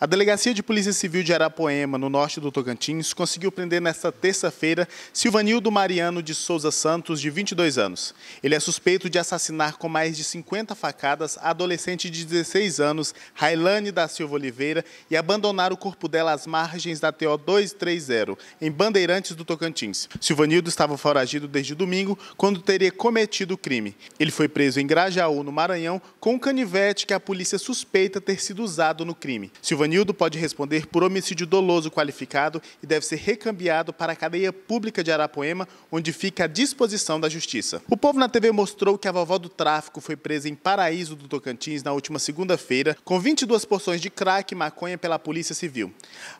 A Delegacia de Polícia Civil de Arapoema, no norte do Tocantins, conseguiu prender nesta terça-feira Silvanildo Mariano de Souza Santos, de 22 anos. Ele é suspeito de assassinar com mais de 50 facadas a adolescente de 16 anos, Railane da Silva Oliveira, e abandonar o corpo dela às margens da TO 230, em Bandeirantes do Tocantins. Silvanildo estava foragido desde domingo, quando teria cometido o crime. Ele foi preso em Grajaú, no Maranhão, com um canivete que a polícia suspeita ter sido usado no crime. Silvanildo Ivanildo pode responder por homicídio doloso qualificado e deve ser recambiado para a cadeia pública de Arapoema, onde fica à disposição da Justiça. O Povo na TV mostrou que a vovó do tráfico foi presa em Paraíso do Tocantins na última segunda-feira, com 22 porções de crack e maconha pela Polícia Civil.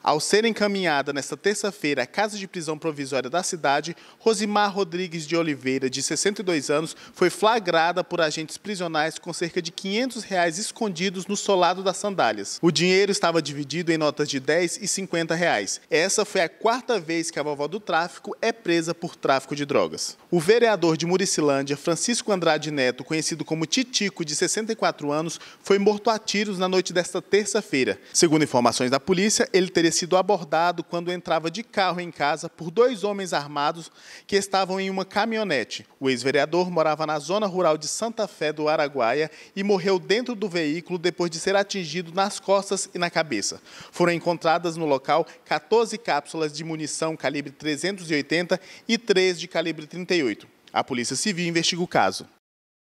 Ao ser encaminhada nesta terça-feira à Casa de Prisão Provisória da cidade, Rosimar Rodrigues de Oliveira, de 62 anos, foi flagrada por agentes prisionais com cerca de 500 reais escondidos no solado das sandálias. O dinheiro estava estava dividido em notas de 10 e 50 reais. Essa foi a quarta vez que a vovó do tráfico é presa por tráfico de drogas. O vereador de Muricilândia, Francisco Andrade Neto, conhecido como Titico, de 64 anos, foi morto a tiros na noite desta terça-feira. Segundo informações da polícia, ele teria sido abordado quando entrava de carro em casa por dois homens armados que estavam em uma caminhonete. O ex-vereador morava na zona rural de Santa Fé do Araguaia e morreu dentro do veículo depois de ser atingido nas costas e na cabeça cabeça. Foram encontradas no local 14 cápsulas de munição calibre 380 e 3 de calibre 38. A Polícia Civil investiga o caso.